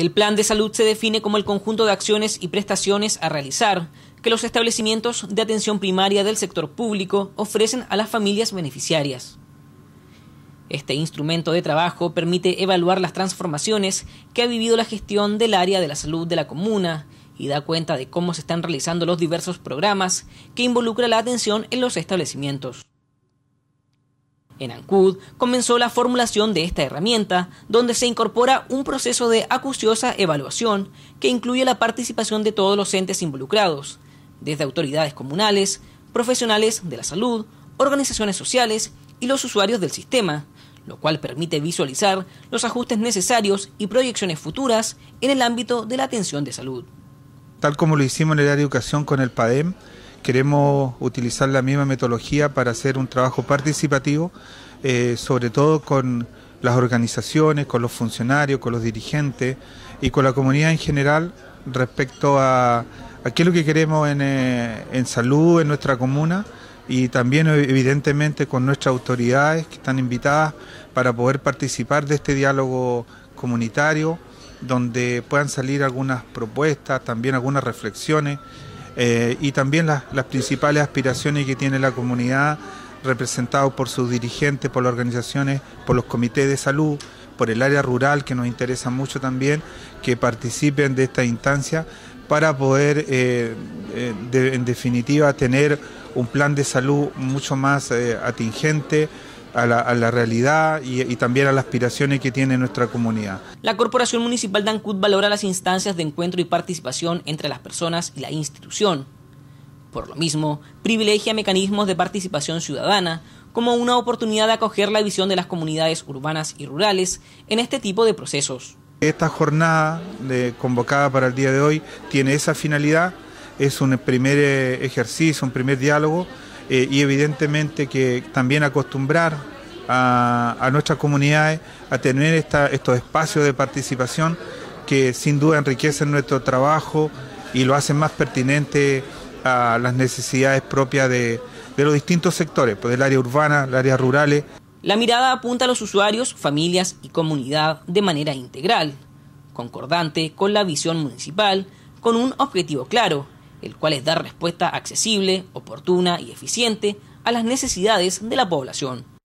El plan de salud se define como el conjunto de acciones y prestaciones a realizar que los establecimientos de atención primaria del sector público ofrecen a las familias beneficiarias. Este instrumento de trabajo permite evaluar las transformaciones que ha vivido la gestión del área de la salud de la comuna y da cuenta de cómo se están realizando los diversos programas que involucra la atención en los establecimientos. En ANCUD comenzó la formulación de esta herramienta, donde se incorpora un proceso de acuciosa evaluación que incluye la participación de todos los entes involucrados, desde autoridades comunales, profesionales de la salud, organizaciones sociales y los usuarios del sistema, lo cual permite visualizar los ajustes necesarios y proyecciones futuras en el ámbito de la atención de salud. Tal como lo hicimos en el área de educación con el PADEM, queremos utilizar la misma metodología para hacer un trabajo participativo, eh, sobre todo con las organizaciones, con los funcionarios, con los dirigentes y con la comunidad en general respecto a, qué es lo que queremos en, eh, en salud en nuestra comuna y también eh, evidentemente con nuestras autoridades que están invitadas para poder participar de este diálogo comunitario donde puedan salir algunas propuestas, también algunas reflexiones eh, y también las, principales aspiraciones que tiene la comunidad representado por sus dirigentes, por las organizaciones, por los comités de salud, por el área rural, que nos interesa mucho también, que participen de esta instancia para poder, eh, eh, en definitiva, tener un plan de salud mucho más atingente, a la, realidad y, también a las aspiraciones que tiene nuestra comunidad. La Corporación Municipal de Ancud valora las instancias de encuentro y participación entre las personas y la institución. Por lo mismo, privilegia mecanismos de participación ciudadana como una oportunidad de acoger la visión de las comunidades urbanas y rurales en este tipo de procesos. Esta jornada convocada para el día de hoy tiene esa finalidad, es un primer eh, ejercicio, un primer diálogo eh, y evidentemente que también acostumbrar a, nuestras comunidades a tener estos espacios de participación que sin duda enriquecen nuestro trabajo y lo hacen más pertinente a las necesidades propias de, los distintos sectores, pues del área urbana, del área rural. La mirada apunta a los usuarios, familias y comunidad de manera integral, concordante con la visión municipal, con un objetivo claro, el cual es dar respuesta accesible, oportuna y eficiente a las necesidades de la población.